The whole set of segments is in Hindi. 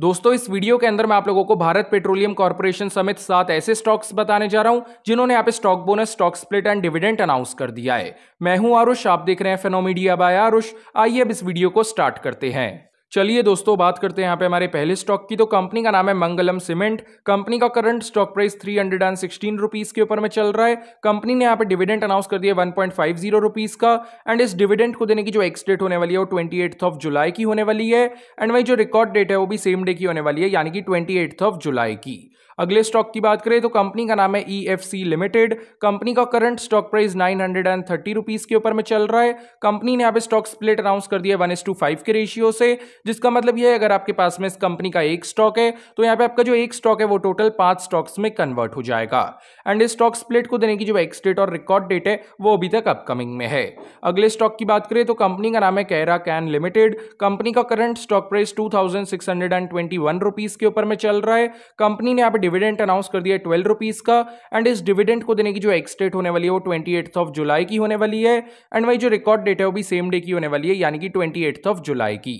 दोस्तों इस वीडियो के अंदर मैं आप लोगों को भारत पेट्रोलियम कॉर्पोरेशन समेत सात ऐसे स्टॉक्स बताने जा रहा हूं जिन्होंने यहाँ पे stock bonus stock split and dividend announce कर दिया है मैं हूं आरुष आप देख रहे हैं फेनोमीडिया बाय आरुष आइए अब इस वीडियो को स्टार्ट करते हैं चलिए दोस्तों बात करते हैं यहाँ पे हमारे पहले स्टॉक की तो कंपनी का नाम है मंगलम सीमेंट कंपनी का current stock price three hundred and sixteen rupees के ऊपर में चल रहा है कंपनी ने यहाँ पे डिविडेंड अनाउंस कर दिया one point five zero rupees का एंड इस डिविडेंड को देने की जो एक्सडेट होने वाली है वो ट्वेंटी ऑफ जुलाई की होने वाली है एंड वही जो रिकॉर्ड डेट है वो भी सेम डे की होने वाली है यानी कि ट्वेंटी एट्थ ऑफ जुलाई की अगले स्टॉक की बात करें तो कंपनी का नाम है ई लिमिटेड कंपनी का current stock price nine hundred and thirty rupees के ऊपर में चल रहा है कंपनी ने यहाँ पे स्टॉक स्प्लिट अनाउंस कर दिया वन एस टू फाइव के रेशियो से जिसका मतलब यह है अगर आपके पास में इस कंपनी का एक स्टॉक है तो यहाँ पे आपका जो एक स्टॉक है वो टोटल पांच स्टॉक्स में कन्वर्ट हो जाएगा एंड इस स्टॉक स्प्लिट को देने की जो एक्स डेट और रिकॉर्ड डेट है वो अभी तक अपकमिंग में है अगले स्टॉक की बात करें तो कंपनी का नाम है कैरा कैन लिमिटेड कंपनी का current stock price two thousand six hundred and twenty one rupees के ऊपर में चल रहा है कंपनी ने यहाँ डिविडेंट अनाउंस कर दिया है ट्वेल्व रुपीज़ का एंड इस डिविडेंट को देने की जो एक्सडेट होने वाली है वो ट्वेंटी एट्थ ऑफ जुलाई की होने वाली है एंड वही जो रिकॉर्ड डेट है वो भी सेम डे की होने वाली है यानी कि ट्वेंटी एट्थ ऑफ जुलाई की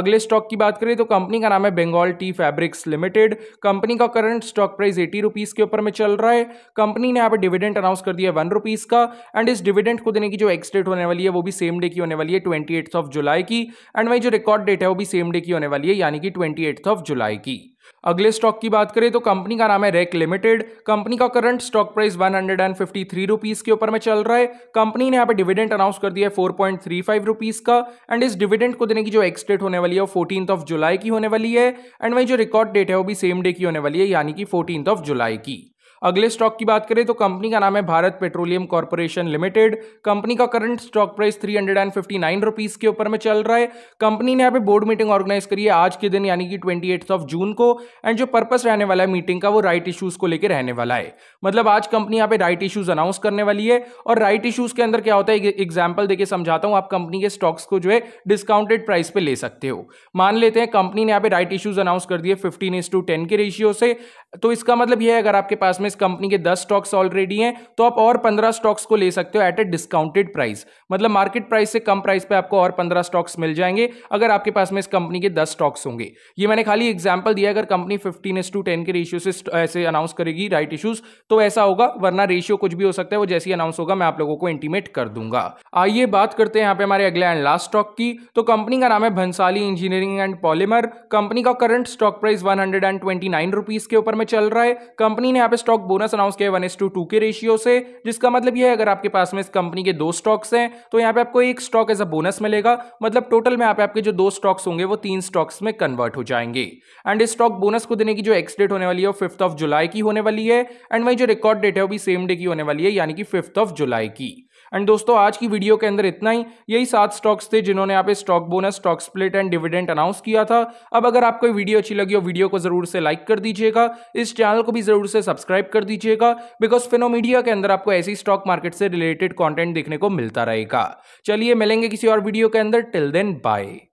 अगले स्टॉक की बात करें तो कंपनी का नाम है Bengal tea fabrics limited company का current stock price eighty rupees के ऊपर में चल रहा है कंपनी ने यहाँ पर डिविडेंट अनाउंस कर दिया है वन रुपीज़ का एंड इस डिविडेंट को देने की जो एक्सडेट होने वाली है वो भी सेम डे की होने वाली है ट्वेंटी ऑफ जुलाई की एंड वही जो रिकॉर्ड डेट है वो भी सेम डे की होने वाली है यानी कि ट्वेंटी ऑफ जुलाई की अगले स्टॉक की बात करें तो कंपनी का नाम है रेक लिमिटेड कंपनी का current stock price one hundred and fifty three rupees के ऊपर में चल रहा है कंपनी ने यहाँ पे डिविडेंड अनाउंस कर दिया है four point three five rupees का एंड इस डिविडेंड को देने की जो एक्सडेट होने वाली है फोर्टीन ऑफ जुलाई की होने वाली है एंड वही जो रिकॉर्ड डेट है वो भी सेम डे की होने वाली है यानी कि फोर्टीन ऑफ जुलाई की अगले स्टॉक की बात करें तो कंपनी का नाम है Bharat petroleum corporation limited company का current stock price three hundred and fifty nine rupees के ऊपर में चल रहा है कंपनी ने यहाँ पे बोर्ड मीटिंग ऑर्गेनाइज करी है आज के दिन यानी कि ट्वेंटी एट्थ ऑफ जून को एंड जो पर्पस रहने वाला है मीटिंग का वो राइट इश्यूज को लेकर रहने वाला है मतलब आज कंपनी यहाँ पे राइट इश्यूज अनाउंस करने वाली है और राइट इश्यूज के अंदर क्या होता है एग्जाम्पल देकर समझाता हूँ आप कंपनी के स्टॉक्स को जो है डिस्काउंटेड प्राइस पे ले सकते हो मान लेते हैं कंपनी ने यहाँ पे राइट इश्यूज अनाउंस कर दिए फिफ्टीन इज टू टेन के रेशियो से तो इसका मतलब यह है अगर आपके पास में कंपनी के दस स्टॉक्स ऑलरेडी हैं तो आप और पंद्रह स्टॉक्स को ले सकते हो एट ए डिस्काउंटेड प्राइस मतलब मार्केट प्राइस से कम प्राइस पे आपको और पंद्रह स्टॉक्स मिल जाएंगे अगर आपके पास में इस कंपनी के दस स्टॉक्स होंगे ये मैंने खाली एग्जाम्पल दिया अगर company fifteen as two ten के रेशियो से ऐसे अनाउंस करेगी राइट इशूज तो ऐसा होगा वरना रेशियो कुछ भी हो सकता है वो जैसे अनाउंस होगा मैं आप लोगों को इंटीमेट कर दूंगा आइए बात करते हैं यहाँ पे हमारे अगले एंड लास्ट स्टॉक की तो कंपनी का नाम है Bhansali engineering and polymer company का current stock price one hundred के ऊपर में चल रहा है कंपनी ने यहाँ पे स्टॉक स्टॉक बोनस अनाउंस किया वन एस टू टू के रेशियो से जिसका मतलब यह है अगर आपके पास में इस कंपनी के दो स्टॉक्स हैं तो यहाँ पे आपको एक स्टॉक एज अ बोनस मिलेगा मतलब टोटल में आप आपके जो दो स्टॉक्स होंगे वो तीन स्टॉक्स में कन्वर्ट हो जाएंगे एंड इस स्टॉक बोनस को देने की जो एक्सडेट होने वाली है वो फिफ्थ ऑफ जुलाई की होने वाली है एंड वही जो रिकॉर्ड डेट है वो भी सेम डे की होने वाली है यानी कि फिफ्थ ऑफ जुलाई की एंड दोस्तों आज की वीडियो के अंदर इतना ही यही सात स्टॉक्स थे जिन्होंने आप stock bonus stock split and dividend announce किया था अब अगर आपको वीडियो अच्छी लगी हो वीडियो को जरूर से लाइक कर दीजिएगा इस चैनल को भी जरूर से सब्सक्राइब कर दीजिएगा बिकॉज फिनोमीडिया के अंदर आपको ऐसी स्टॉक मार्केट से रिलेटेड कॉन्टेंट देखने को मिलता रहेगा चलिए मिलेंगे किसी और वीडियो के अंदर टिल देन बाय